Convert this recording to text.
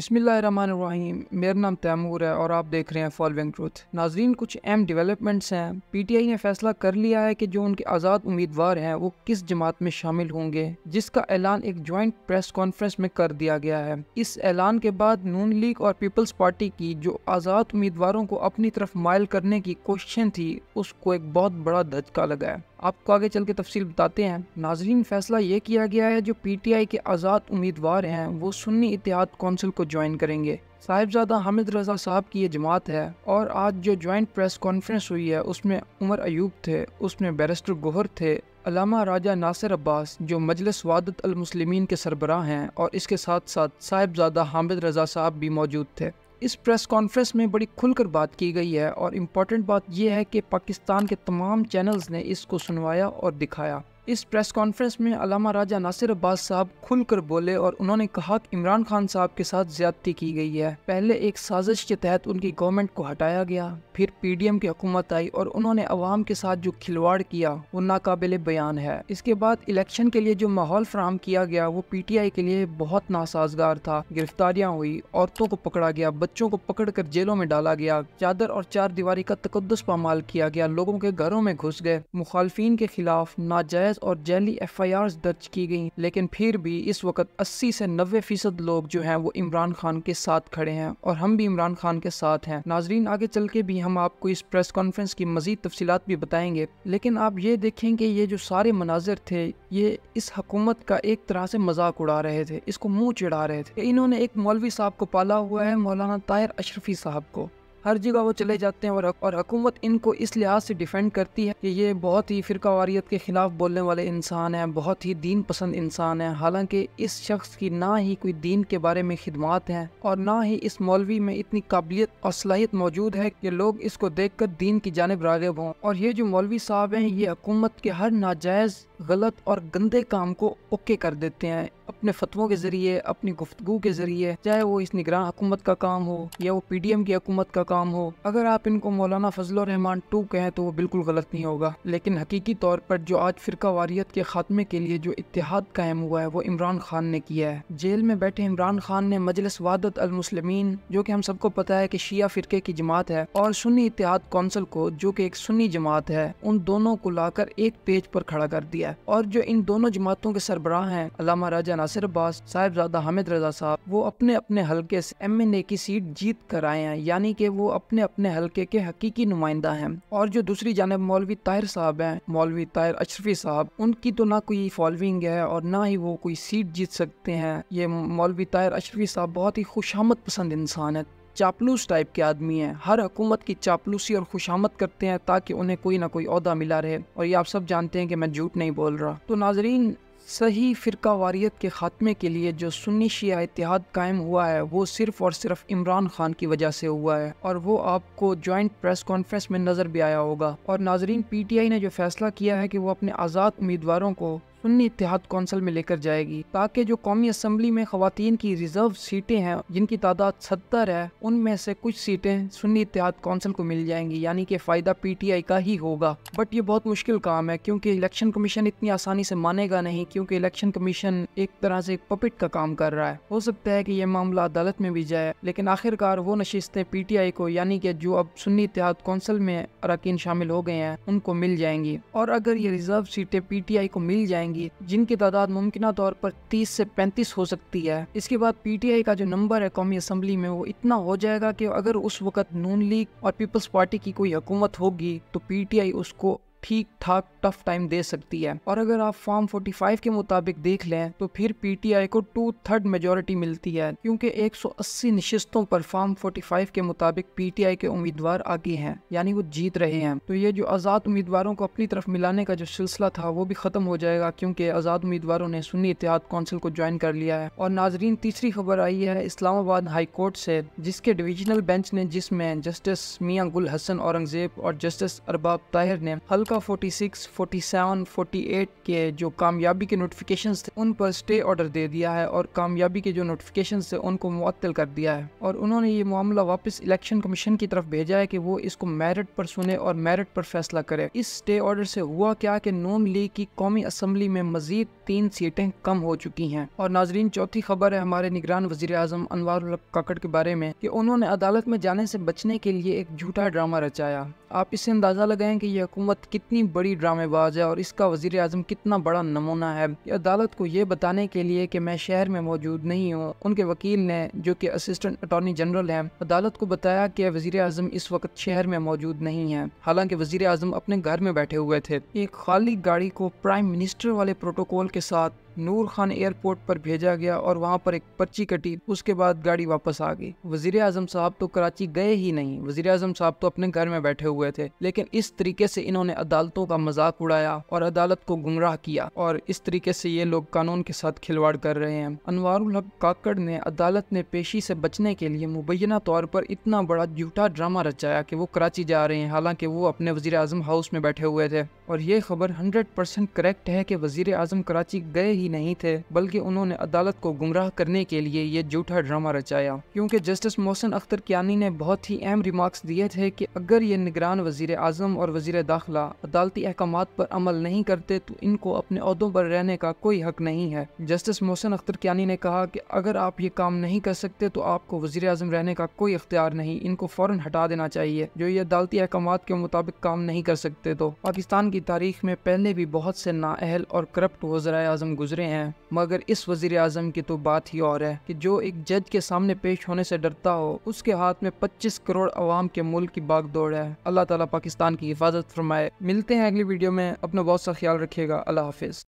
बसमीम मेरा नाम तैमूर है और आप देख रहे हैं फॉलोइंग ट्रूथ नाजरीन कुछ अहम डेवलपमेंट्स हैं पीटीआई ने फैसला कर लिया है कि जो उनके आज़ाद उम्मीदवार हैं वो किस जमात में शामिल होंगे जिसका ऐलान एक जॉइंट प्रेस कॉन्फ्रेंस में कर दिया गया है इस ऐलान के बाद नून लीग और पीपल्स पार्टी की जो आज़ाद उम्मीदवारों को अपनी तरफ मायल करने की कोशिशें थी उसको एक बहुत बड़ा धचका लगा है आपको आगे चल के तफसील बताते हैं नाजरीन फैसला ये किया गया है जो पीटीआई के आज़ाद उम्मीदवार हैं वो सुन्नी इतिहाद कौंसिल को ज्वाइन करेंगे साहिबजादा हामिद रजा साहब की ये जमात है और आज जो जॉइंट प्रेस कॉन्फ्रेंस हुई है उसमें उमर अयूब थे उसमें बैरिस्टर गोहर थे अलामा राजा नासिर अब्बास जो मजलिस वादत अलमुसलिमीन के सरबराह हैं और इसके साथ साथ साहिबजादा हामिद रजा साहब भी मौजूद थे इस प्रेस कॉन्फ्रेंस में बड़ी खुलकर बात की गई है और इम्पॉर्टेंट बात यह है कि पाकिस्तान के तमाम चैनल्स ने इसको सुनवाया और दिखाया इस प्रेस कॉन्फ्रेंस में अलामा राजा नासिर अब्बास साहब खुलकर बोले और उन्होंने कहा कि इमरान खान साहब के साथ ज्यादती की गई है पहले एक साजिश के तहत उनकी गवर्नमेंट को हटाया गया फिर पीडीएम की हुकूमत आई और उन्होंने अवाम के साथ जो खिलवाड़ किया वो नाकाबिल बयान है इसके बाद इलेक्शन के लिए जो माहौल फ्राहम किया गया वो पीटीआई के लिए बहुत नासाजगार था गिरफ्तारियां हुई औरतों को पकड़ा गया बच्चों को पकड़ कर जेलों में डाला गया चादर और चार दीवारी का तकदस पामाल किया गया लोगों के घरों में घुस गए मुखालफी के खिलाफ नाजायज जायज और जैली एफ आई आर दर्ज की गई लेकिन फिर भी इस वक्त अस्सी से नब्बे फीसद लोग जो है वो इमरान खान के साथ खड़े हैं और हम भी इमरान खान के साथ हैं नाजरीन आगे चल के भी हम आपको इस प्रेस कॉन्फ्रेंस की मजीद तफसीत भी बताएंगे लेकिन आप ये देखें कि ये जो सारे मनाजिर थे ये इस हकूमत का एक तरह से मजाक उड़ा रहे थे इसको मुंह चिड़ा रहे थे इन्होंने एक मौलवी साहब को पाला हुआ है मौलाना ताहिर अशरफी साहब को हर जगह वो चले जाते हैं और और हुकूमत इनको इस लिहाज से डिफेंड करती है कि ये बहुत ही फिर वारियत के खिलाफ बोलने वाले इंसान हैं बहुत ही दीन पसंद इंसान हैं हालांकि इस शख्स की ना ही कोई दीन के बारे में खिदमात हैं और ना ही इस मौलवी में इतनी काबिलियत और सलाहियत मौजूद है कि लोग इसको देख कर दीन की जानब रागब हों और ये जो मौलवी साहब हैं ये हकूमत के हर नाजायज़ गलत और गंदे काम को ओके कर देते हैं अपने फतवों के ज़रिए अपनी गुफ्तगु के ज़रिए चाहे वो इस निगरान हुकूमत का काम हो या वो पी डी एम की हुकूमत का काम हो अगर आप इनको मौलाना फजल रहमान टू कहें तो वो बिल्कुल गलत नहीं होगा लेकिन हकीकी तौर पर जो आज फ़िरका वारियत के खात्मे के लिए जो इतिहाद कायम हुआ है वो इमरान खान ने किया है जेल में बैठे इमरान खान ने मजलिस वादत अलमुसलमिन जो कि हम सबको पता है की शिया फ़िरके की जमात है और सुन्नी इतिहाद कौंसल को जो कि एक सुन्नी जमात है उन दोनों को लाकर एक पेज पर खड़ा कर दिया है और जो इन दोनों जमातों के सरबराह हैं अलामा राजा नासिर अब्बास साहेबजादा हामिद रजा साहब वो अपने अपने हल्के से एम एन ए की सीट जीत कर आए हैं यानी कि वो अपने अपने हल्के के हकीकी नुमाइंदा हैं और जो दूसरी जानब मौलवी ताहिर साहब हैं मौलवी ताहिर अशरफी साहब उनकी तो ना कोई फॉलोइंग है और ना ही वो कोई सीट जीत सकते हैं ये मौलवी ताहिर अशरफी साहब बहुत ही खुशामद पसंद इंसान है चापलूस टाइप के आदमी हैं हर हकूमत की चापलूसी और खुशामद करते हैं ताकि उन्हें कोई ना कोई अहदा मिला रहे और ये आप सब जानते हैं कि मैं झूठ नहीं बोल रहा तो नाजरीन सही फ़िरका वारियत के ख़ात्मे के लिए जो सुन्नी शिया इतिहाद कायम हुआ है वो सिर्फ़ और सिर्फ इमरान खान की वजह से हुआ है और वो आपको जॉइंट प्रेस कॉन्फ्रेंस में नज़र भी आया होगा और नाजरीन पीटीआई ने जो फैसला किया है कि वो अपने आज़ाद उम्मीदवारों को सुन्नी इतिहाद कौंसिल में लेकर जाएगी ताकि जो कौमी असम्बली में खातन की रिजर्व सीटें हैं जिनकी तादाद सत्तर है उनमें से कुछ सीटें सुन्नी इतिहाद कौंसिल को मिल जाएंगी यानी कि फ़ायदा पी टी आई का ही होगा बट ये बहुत मुश्किल काम है क्योंकि इलेक्शन कमीशन इतनी आसानी से मानेगा नहीं क्योंकि इलेक्शन कमीशन एक तरह से पपिट का काम कर रहा है हो सकता है कि यह मामला अदालत में भी जाए लेकिन आखिरकार वो नशिस्तें पी टी आई को यानी कि जो अब सुन्नी इतिहाद कौंसिल में अरकान शामिल हो गए हैं उनको मिल जाएंगी और अगर ये रिजर्व सीटें पी टी आई को मिल जाएंगी जाएंगी जिनकी तादाद मुमकिन तौर पर तीस से पैंतीस हो सकती है इसके बाद पीटीआई का जो नंबर है कौमी असम्बली में वो इतना हो जाएगा कि अगर उस वक्त नून लीग और पीपल्स पार्टी की कोई हुकूमत होगी तो पीटीआई उसको ठीक ठाक टफ टाइम दे सकती है और अगर आप फॉर्म 45 के मुताबिक देख लें तो फिर पीटीआई को टू थर्ड मेजोरिटी मिलती है क्योंकि 180 निशस्तों पर फॉर्म 45 के मुताबिक पीटीआई के उम्मीदवार आगे हैं यानी वो जीत रहे हैं तो ये जो आज़ाद उम्मीदवारों को अपनी तरफ मिलाने का जो सिलसिला था वो भी खत्म हो जाएगा क्योंकि आज़ाद उम्मीदवारों ने सुन्नी इतिहाद काउंसिल को ज्वाइन कर लिया है और नाजरीन तीसरी खबर आई है इस्लामाबाद हाई कोर्ट से जिसके डिविजनल बेंच ने जिसमें जस्टिस मियाँ गुल हसन औरंगजेब और जस्टिस अरबाब ताहिर ने हल्का का 46, 47, 48 के जो कामयाबी के नोटिफिकेशन थे उन पर स्टे ऑर्डर दे दिया है और कामयाबी के जो नोटिफिकेशन थे उनको मुअत्तल कर दिया है और उन्होंने ये मामला वापस इलेक्शन कमीशन की तरफ भेजा है कि वो इसको मेरिट पर सुने और मेरिट पर फैसला करे इस स्टे ऑर्डर से हुआ क्या कि नोम लीग की कौमी असम्बली में मजीद तीन सीटें कम हो चुकी हैं और नाजरीन चौथी खबर है हमारे निगरान वजीर अजम अनवर काकड़ के बारे में कि उन्होंने अदालत में जाने से बचने के लिए एक झूठा ड्रामा रचाया आप इससे अंदाजा लगाएं कि यह हुकूमत कितनी बड़ी ड्रामेबाज है और इसका वजीर आजम कितना बड़ा नमूना है अदालत को ये बताने के लिए कि मैं शहर में मौजूद नहीं हूँ उनके वकील ने जो कि असिस्टेंट अटॉर्नी जनरल हैं अदालत को बताया कि वजीर अजम इस वक्त शहर में मौजूद नहीं है हालांकि वजीर आजम अपने घर में बैठे हुए थे एक खाली गाड़ी को प्राइम मिनिस्टर वाले प्रोटोकॉल के साथ नूर खान एयरपोर्ट पर भेजा गया और वहाँ पर एक पर्ची कटी उसके बाद गाड़ी वापस आ गई वजीर अजम साहब तो कराची गए ही नहीं वजीर अजम साहब तो अपने घर में बैठे हुए थे लेकिन इस तरीके से इन्होंने अदालतों का मजाक उड़ाया और अदालत को गुमराह किया और इस तरीके से ये लोग कानून के साथ खिलवाड़ कर रहे हैं अनवारुल हक काकड़ ने अदालत ने पेशी से बचने के लिए मुबैना तौर पर इतना बड़ा झूठा ड्रामा रचाया कि वो कराची जा रहे हैं हालांकि वो अपने वजीर अजम हाउस में बैठे हुए थे और ये खबर 100 परसेंट करेक्ट है कि वजीर आजम कराची गए ही नहीं थे बल्कि उन्होंने अदालत को गुमराह करने के लिए ये झूठा ड्रामा रचाया क्योंकि जस्टिस मोहसन अख्तर कियानी ने बहुत ही अहम रिमार्क्स दिए थे कि अगर ये निगरान वजीर आजम और वजीर दाखिला अदालती अहकाम पर अमल नहीं करते तो इनको अपने अहदों पर रहने का कोई हक नहीं है जस्टिस मोहसन अख्तर कियानी ने कहा की अगर आप ये काम नहीं कर सकते तो आपको वजीर आजम रहने का कोई इख्तियार नहीं इनको फ़ौरन हटा देना चाहिए जो ये अदालती अहकाम के मुताबिक काम नहीं कर सकते तो पाकिस्तान की की तारीख में पहले भी बहुत से नाअहल और करप्ट वजर अजम गुजरे हैं मगर इस वजीर अजम की तो बात ही और है कि जो एक जज के सामने पेश होने से डरता हो उसके हाथ में पच्चीस करोड़ अवाम के मुल्क की बाग दौड़ है अल्लाह ताला पाकिस्तान की हिफाजत फरमाए मिलते हैं अगली वीडियो में अपना बहुत सा ख्याल रखिएगा अल्लाह हाफिज़